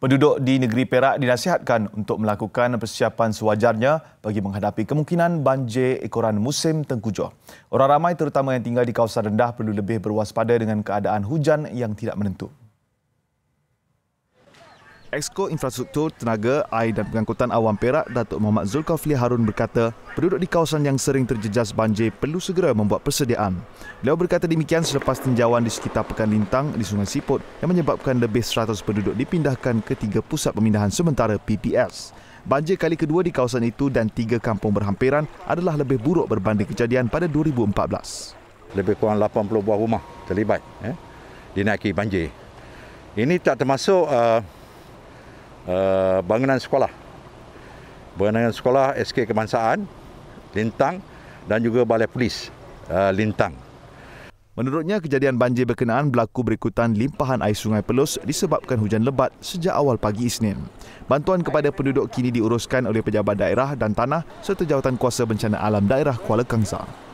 Penduduk di negeri Perak dinasihatkan untuk melakukan persiapan sewajarnya bagi menghadapi kemungkinan banjir ekoran musim tengkujuh. Orang ramai terutama yang tinggal di kawasan rendah perlu lebih berwaspada dengan keadaan hujan yang tidak menentu. Exco Infrastruktur Tenaga, Air dan Pengangkutan Awam Perak, Datuk Muhammad Zulkafli Harun berkata, penduduk di kawasan yang sering terjejas banjir perlu segera membuat persediaan. Beliau berkata demikian selepas tinjauan di sekitar Pekan Lintang di Sungai Siput yang menyebabkan lebih 100 penduduk dipindahkan ke tiga pusat pemindahan sementara PPS. Banjir kali kedua di kawasan itu dan tiga kampung berhampiran adalah lebih buruk berbanding kejadian pada 2014. Lebih kurang 80 buah rumah terlibat eh, dinaiki banjir. Ini tak termasuk uh, Eh, bangunan sekolah. Bangunan sekolah SK Kebangsaan Lintang dan juga Balai Polis uh, Lintang. Menurutnya, kejadian banjir berkenaan berlaku berikutan limpahan air sungai Pelos disebabkan hujan lebat sejak awal pagi Isnin. Bantuan kepada penduduk kini diuruskan oleh pejabat daerah dan tanah serta jawatan kuasa bencana alam daerah Kuala Kangsar.